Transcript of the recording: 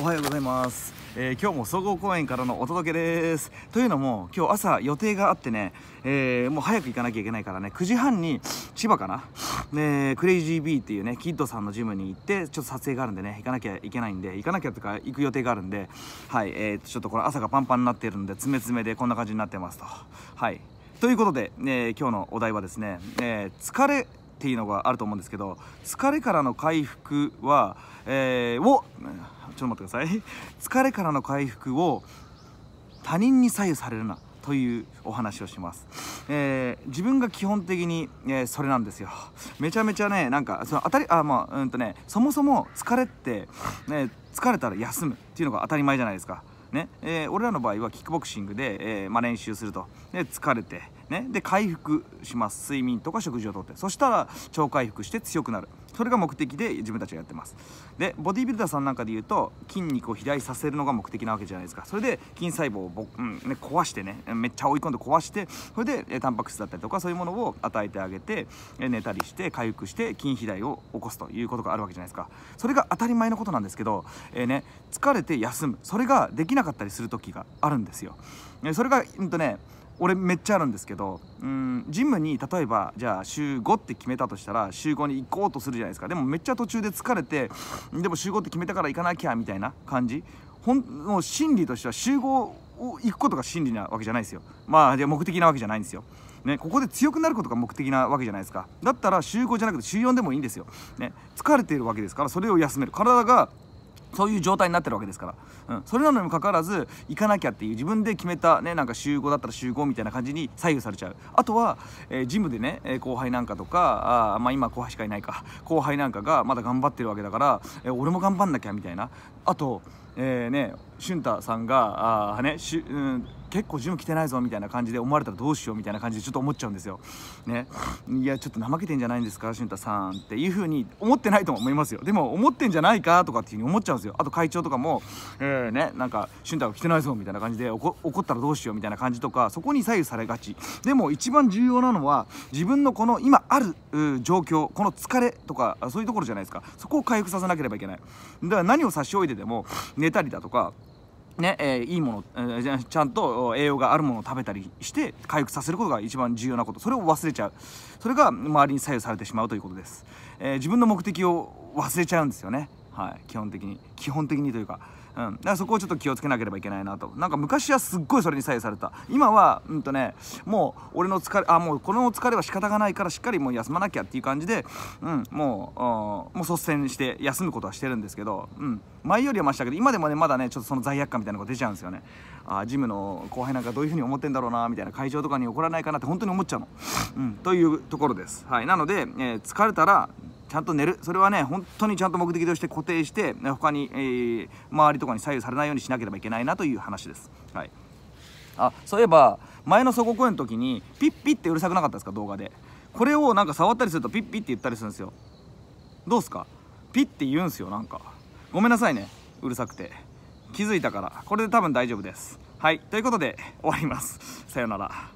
おはようございます、えー、今日も総合公園からのお届けですというのも今日朝予定があってね、えー、もう早く行かなきゃいけないからね9時半に千葉かな、えー、クレイジービーっていうねキッドさんのジムに行ってちょっと撮影があるんでね行かなきゃいけないんで行かなきゃとか行く予定があるんではい、えー、ちょっとこれ朝がパンパンになってるんで詰め詰めでこんな感じになってますとはいということで、えー、今日のお題はですね、えー、疲れっていうのがあると思うんですけど疲れからの回復は、えー、をちょっと待ってください 疲れからの回復を他人に左右されるなというお話をします、えー、自分が基本的に、えー、それなんですよめちゃめちゃねなんかその当たりあまあうんとねそもそも疲れって、ね、疲れたら休むっていうのが当たり前じゃないですかねえー、俺らの場合はキックボクシングで、えまあ、練習するとで疲れて、ね、で回復します睡眠とか食事をとってそしたら超回復して強くなるそれが目的で自分たちがやってますでボディビルダーさんなんかで言うと筋肉を肥大させるのが目的なわけじゃないですかそれで筋細胞をぼ、うんね、壊してねめっちゃ追い込んで壊してそれでタンパク質だったりとかそういうものを与えてあげて寝たりして回復して筋肥大を起こすということがあるわけじゃないですかそれが当たり前のことなんですけど、えー、ね、疲れて休むそれができなかったりする時があるんですよそれが、うんとね俺めっちゃあるんですけどうんジムに例えばじゃあ週5って決めたとしたら週5に行こうとするじゃないですかでもめっちゃ途中で疲れてでも週5って決めたから行かなきゃみたいな感じほんもう心理としては集合を行くことが真理なわけじゃないですよまあじゃあ目的なわけじゃないんですよね、ここで強くなることが目的なわけじゃないですかだったら週5じゃなくて週4でもいいんですよ、ね、疲れているわけですからそれを休める体がそういう状態になってるわけですから、うん、それなのにもかかわらず行かなきゃっていう自分で決めたねなんか集合だったら集合みたいな感じに左右されちゃうあとは、えー、ジムでね後輩なんかとかあまあ今後輩しかいないか後輩なんかがまだ頑張ってるわけだから、えー、俺も頑張んなきゃみたいなあとえーね、ゅんたさんがあねし、うん結構ジム来てないぞみたいな感じで思われたらどうしようみたいな感じでちょっと思っちゃうんですよ。ね、いやちょっと怠けてんじゃないんですか俊太さんっていうふうに思ってないと思いますよでも思ってんじゃないかとかっていうふうに思っちゃうんですよあと会長とかも、えー、ねなんか俊太が来てないぞみたいな感じで怒ったらどうしようみたいな感じとかそこに左右されがちでも一番重要なのは自分のこの今ある状況この疲れとかそういうところじゃないですかそこを回復させなければいけないだから何を差し置いてでも寝たりだとかねえー、いいもの、えー、ちゃんと栄養があるものを食べたりして回復させることが一番重要なことそれを忘れちゃうそれが周りに左右されてしまうということです、えー、自分の目的を忘れちゃうんですよねはい基本的に基本的にというかうん、だからそこをちょっと気をつけなければいけないなとなんか昔はすっごいそれに左右された今はうんとねもう俺の疲れあもうこの疲れは仕方がないからしっかりもう休まなきゃっていう感じで、うん、もうもう率先して休むことはしてるんですけど、うん、前よりはましたけど今でもねまだねちょっとその罪悪感みたいなのが出ちゃうんですよねあジムの後輩なんかどういうふうに思ってんだろうなみたいな会場とかに怒らないかなって本当に思っちゃうの、うん、というところですはいなので、えー、疲れたらちゃんと寝るそれはね本当にちゃんと目的として固定して、ね、他に、えー、周りとかに左右されないようにしなければいけないなという話です。はい、あそういえば前の祖国公演の時にピッピッってうるさくなかったですか動画でこれをなんか触ったりするとピッピッって言ったりするんですよどうすかピッて言うんすよなんかごめんなさいねうるさくて気づいたからこれで多分大丈夫ですはいということで終わりますさようなら